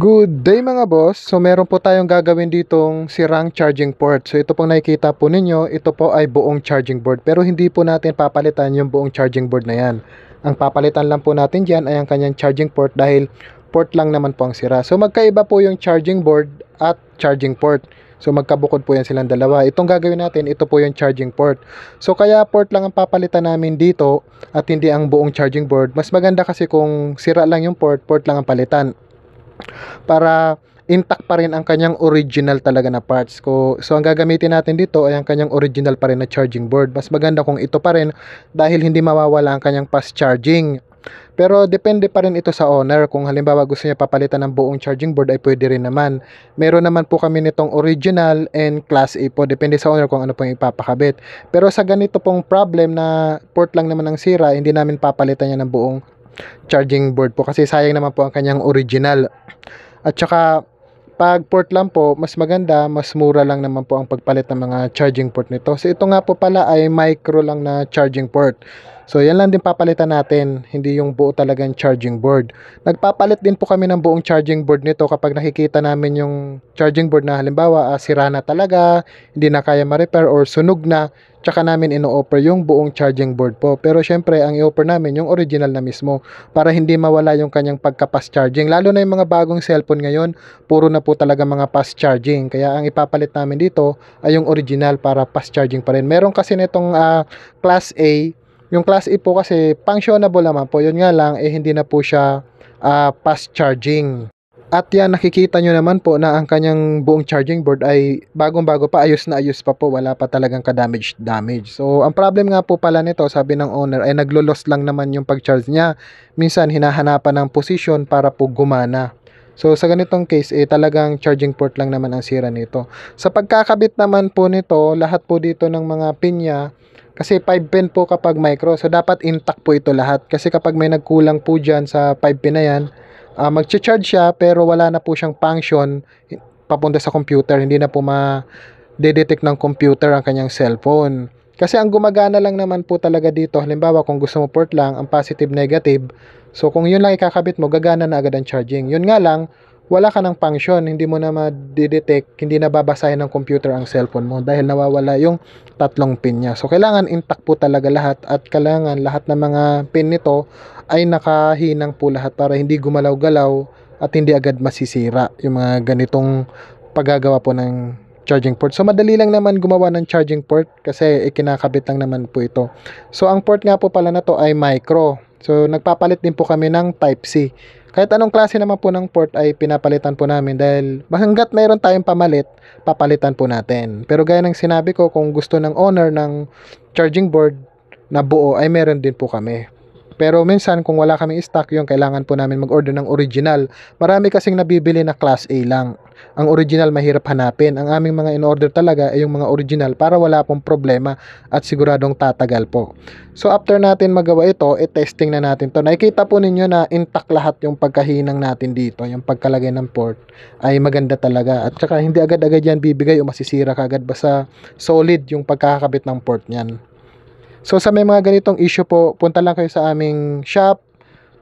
Good day mga boss! So meron po tayong gagawin ditong sirang charging port. So ito pong nakikita po ninyo, ito po ay buong charging board. Pero hindi po natin papalitan yung buong charging board na yan. Ang papalitan lang po natin dyan ay ang kanyang charging port dahil port lang naman po ang sira. So magkaiba po yung charging board at charging port. So magkabukod po yan silang dalawa. Itong gagawin natin, ito po yung charging port. So kaya port lang ang papalitan namin dito at hindi ang buong charging board. Mas maganda kasi kung sira lang yung port, port lang ang palitan para intact pa rin ang kanyang original talaga na parts ko. So ang gagamitin natin dito ay ang kanyang original pa rin na charging board. Mas maganda kung ito pa rin dahil hindi mawawala ang kanyang fast charging. Pero depende pa rin ito sa owner. Kung halimbawa gusto niya papalitan ng buong charging board ay pwede rin naman. Meron naman po kami nitong original and class A po. Depende sa owner kung ano pong ipapakabit. Pero sa ganito pong problem na port lang naman ang sira, hindi namin papalitan niya ng buong charging board po kasi sayang naman po ang kanyang original. At saka pag port lang po, mas maganda, mas mura lang naman po ang pagpalit ng mga charging port nito. So ito nga po pala ay micro lang na charging port. So yan lang din papalitan natin, hindi yung buo talagang charging board. Nagpapalit din po kami ng buong charging board nito kapag nakikita namin yung charging board na halimbawa uh, sira na talaga, hindi na kaya ma-repair or sunog na tsaka namin ino-offer yung buong charging board po. Pero syempre, ang i-offer namin yung original na mismo para hindi mawala yung kanyang pagka-fast charging. Lalo na yung mga bagong cellphone ngayon, puro na po talaga mga fast charging. Kaya ang ipapalit namin dito ay yung original para fast charging pa rin. Meron kasi nitong uh, Class A, yung Class A po kasi functionable naman po. Yun nga lang, eh hindi na po siya uh, fast charging. At yan, nakikita nyo naman po na ang kanyang buong charging board ay bagong-bago pa, ayos na ayos pa po, wala pa talagang ka-damage damage. So, ang problem nga po pala nito, sabi ng owner, ay naglo-loss lang naman yung pag-charge niya. Minsan, hinahanapan ng position para po gumana. So, sa ganitong case, eh, talagang charging port lang naman ang sira nito. Sa pagkakabit naman po nito, lahat po dito ng mga pin niya, kasi 5 pin po kapag micro. So, dapat intact po ito lahat. Kasi kapag may nagkulang po dyan sa 5 pin na yan, uh, magcha-charge siya pero wala na po siyang function papunta sa computer. Hindi na po ma-detect ng computer ang kanyang cellphone. Kasi ang gumagana lang naman po talaga dito, halimbawa kung gusto mo port lang, ang positive, negative, so kung yun lang ikakabit mo, gagana na agad ang charging. Yun nga lang, wala ka ng function, hindi mo na ma-detect, hindi na babasahin ng computer ang cellphone mo dahil nawawala yung tatlong pin niya. So, kailangan intact po talaga lahat at kailangan lahat ng mga pin nito ay nakahinang po lahat para hindi gumalaw-galaw at hindi agad masisira yung mga ganitong paggagawa po ng charging port. So, madali lang naman gumawa ng charging port kasi ikinakabit lang naman po ito. So, ang port nga po pala na to ay micro. So, nagpapalit din po kami ng Type-C. Kahit anong klase naman po ng port ay pinapalitan po namin dahil hanggat mayroon tayong pamalit, papalitan po natin. Pero gaya ng sinabi ko, kung gusto ng owner ng charging board na buo ay meron din po kami. Pero minsan kung wala kaming stock yung kailangan po namin mag-order ng original. Marami kasing nabibili na class A lang. Ang original mahirap hanapin. Ang aming mga in-order talaga ay yung mga original para wala pong problema at siguradong tatagal po. So after natin magawa ito, i-testing na natin to. Nakikita po ninyo na intact lahat yung pagkahinang natin dito. Yung pagkalagay ng port ay maganda talaga. At saka hindi agad-agad yan bibigay o masisira kagad. Basta solid yung pagkakakabit ng port niyan. So sa may mga ganitong issue po, punta lang kayo sa aming shop.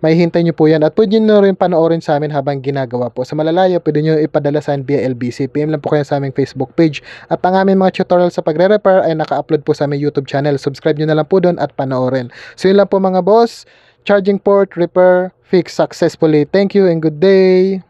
Maihintay hintay nyo po yan at pwede nyo rin panoorin sa amin habang ginagawa po. Sa malalayo, pwede nyo ipadala sa via LBC. PM lang po kayo sa aming Facebook page. At ang aming mga tutorial sa pagre-repair ay naka-upload po sa aming YouTube channel. Subscribe nyo na lang po doon at panoorin. So yun lang po mga boss. Charging port, repair, fix successfully. Thank you and good day!